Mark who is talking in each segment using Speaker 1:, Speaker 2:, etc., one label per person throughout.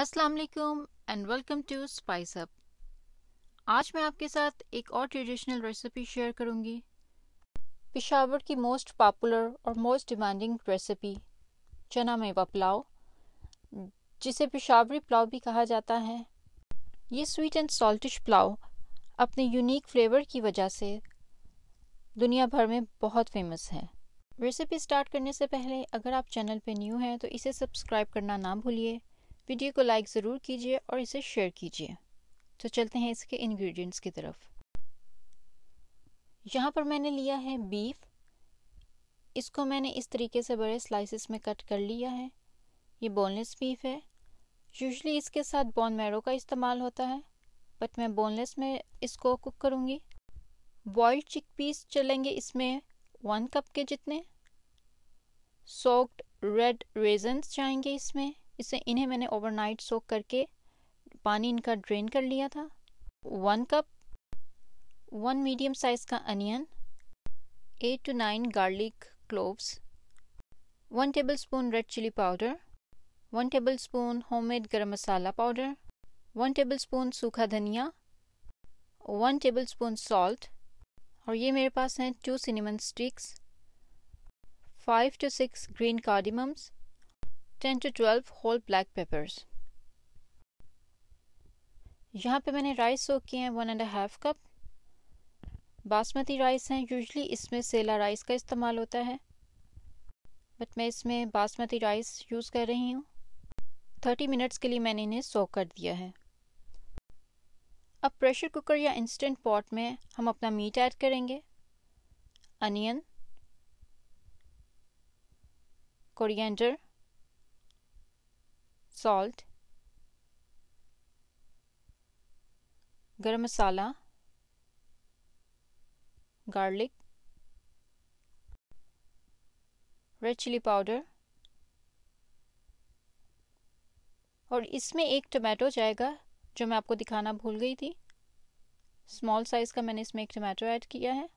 Speaker 1: अस्सलाम वालेकुम and welcome to spice up आज मैं आपके साथ एक और ट्रेडिशनल रेसिपी शेयर करूंगी पिशावर की मोस्ट पॉपुलर और most demanding recipe chana mewa pulao जिसे पिशावरी पुलाव भी कहा जाता है ये स्वीट एंड सॉल्टिश पुलाव अपने यूनिक फ्लेवर की वजह से दुनिया भर में बहुत फेमस है रेसिपी स्टार्ट करने से पहले अगर आप चैनल पे न्यू हैं तो इसे सब्सक्राइब करना ना भूलिए वीडियो को लाइक ज़रूर कीजिए और इसे शेयर कीजिए तो चलते हैं इसके इंग्रेडिएंट्स की तरफ यहाँ पर मैंने लिया है बीफ इसको मैंने इस तरीके से बड़े स्लाइसिस में कट कर लिया है ये बोनलेस बीफ है यूजली इसके साथ बोन मैरो का इस्तेमाल होता है बट मैं बोनलेस में इसको कुक करूँगी बॉयल्ड चिक पीस चलेंगे इसमें वन कप के जितने सॉफ्ट रेड रेजन्स जाएंगे इसमें इसे इन्हें मैंने ओवरनाइट सोक करके पानी इनका ड्रेन कर लिया था one cup one medium size का onion eight to nine garlic cloves one tablespoon red chilli powder one tablespoon homemade garam masala powder one tablespoon सूखा धनिया वन टेबल स्पून सॉल्ट और ये मेरे पास हैं two cinnamon sticks five to six green cardamoms ten to twelve whole black peppers यहाँ पे मैंने राइस सोक किए हैं one and half cup basmati rice हैं यूजली इसमें सेला राइस का इस्तेमाल होता है बट मैं इसमें बासमती राइस यूज़ कर रही हूँ थर्टी मिनट्स के लिए मैंने इन्हें सोक कर दिया है अब प्रेशर कुकर या इंस्टेंट पॉट में हम अपना मीट ऐड करेंगे onion coriander salt garam masala garlic red chilli powder और इसमें एक टमाटो जाएगा जो मैं आपको दिखाना भूल गई थी स्मॉल साइज़ का मैंने इसमें एक टमाटो ऐड किया है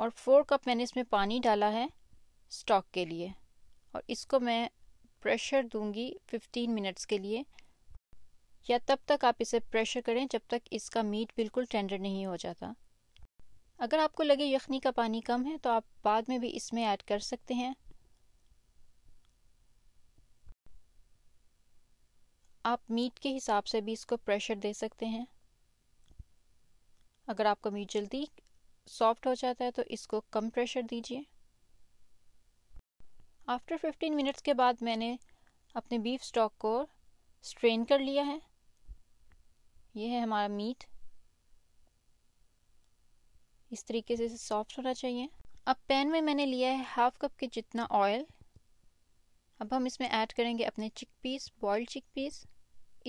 Speaker 1: और फोर कप मैंने इसमें पानी डाला है स्टॉक के लिए और इसको मैं प्रेशर दूंगी 15 मिनट्स के लिए या तब तक आप इसे प्रेशर करें जब तक इसका मीट बिल्कुल टेंडर नहीं हो जाता अगर आपको लगे यखनी का पानी कम है तो आप बाद में भी इसमें ऐड कर सकते हैं आप मीट के हिसाब से भी इसको प्रेशर दे सकते हैं अगर आपका मीट जल्दी सॉफ्ट हो जाता है तो इसको कम प्रेशर दीजिए आफ्टर फिफ्टीन मिनट्स के बाद मैंने अपने बीफ स्टॉक को स्ट्रेन कर लिया है ये है हमारा मीट इस तरीके से इसे सॉफ्ट होना चाहिए अब पैन में मैंने लिया है हाफ कप के जितना ऑयल अब हम इसमें ऐड करेंगे अपने चिक पीस बॉयल चिक पीस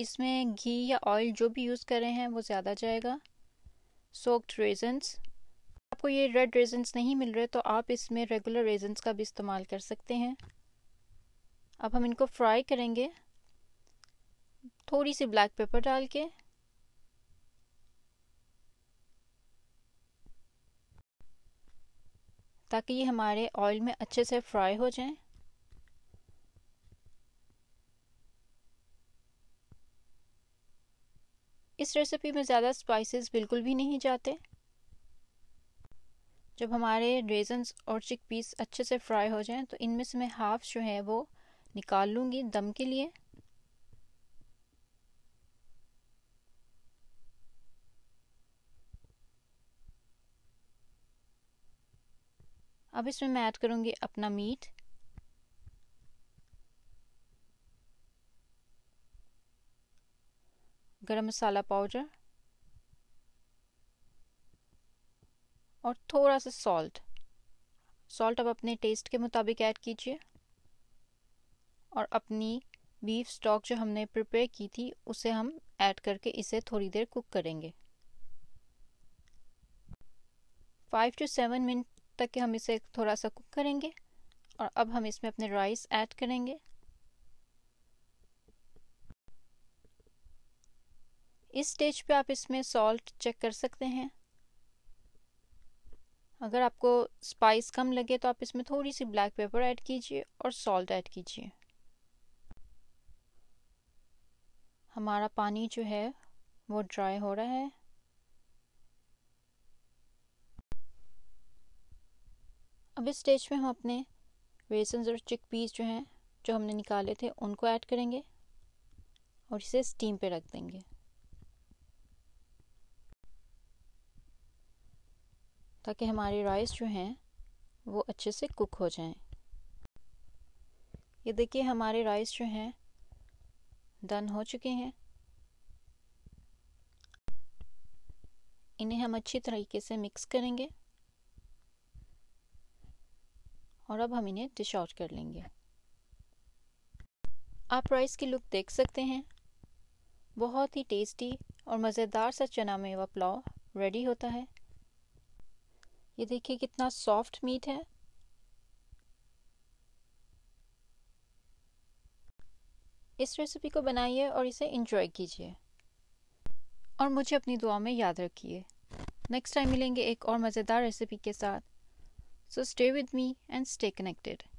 Speaker 1: इसमें घी या ऑयल जो भी यूज़ कर रहे हैं वो ज़्यादा जाएगा सोक्ड रेजन्स आपको ये रेड रेजेंस नहीं मिल रहे तो आप इसमें रेगुलर रेजेंस का भी इस्तेमाल कर सकते हैं अब हम इनको फ्राई करेंगे थोड़ी सी ब्लैक पेपर डाल के ताकि ये हमारे ऑयल में अच्छे से फ्राई हो जाएं इस रेसिपी में ज़्यादा स्पाइसेस बिल्कुल भी नहीं जाते जब हमारे रेजन्स और चिक पीस अच्छे से फ्राई हो जाएं तो इनमें से मैं हाफ जो है वो निकाल लूँगी दम के लिए अब इसमें मैं ऐड करूँगी अपना मीट गरम मसाला पाउडर और थोड़ा सा सॉल्ट सॉल्ट अब अपने टेस्ट के मुताबिक ऐड कीजिए और अपनी बीफ स्टॉक जो हमने प्रिपेयर की थी उसे हम ऐड करके इसे थोड़ी देर कुक करेंगे फाइव टू सेवन मिनट तक हम इसे थोड़ा सा कुक करेंगे और अब हम इसमें अपने राइस ऐड करेंगे इस स्टेज पे आप इसमें सॉल्ट चेक कर सकते हैं अगर आपको स्पाइस कम लगे तो आप इसमें थोड़ी सी ब्लैक पेपर ऐड कीजिए और सॉल्ट ऐड कीजिए हमारा पानी जो है वो ड्राई हो रहा है अब इस स्टेज में हम अपने बेसन और चिक पीस जो हैं जो हमने निकाले थे उनको ऐड करेंगे और इसे स्टीम पे रख देंगे ताकि हमारे राइस जो हैं वो अच्छे से कुक हो जाएं ये देखिए हमारे राइस जो हैं डन हो चुके हैं इन्हें हम अच्छी तरीके से मिक्स करेंगे और अब हम इन्हें डिश आउट कर लेंगे आप राइस की लुक देख सकते हैं बहुत ही टेस्टी और मज़ेदार सा चना मेवा पुलाव रेडी होता है ये देखिए कितना सॉफ्ट मीट है इस रेसिपी को बनाइए और इसे इंजॉय कीजिए और मुझे अपनी दुआ में याद रखिए नेक्स्ट टाइम मिलेंगे एक और मज़ेदार रेसिपी के साथ so stay with me and stay connected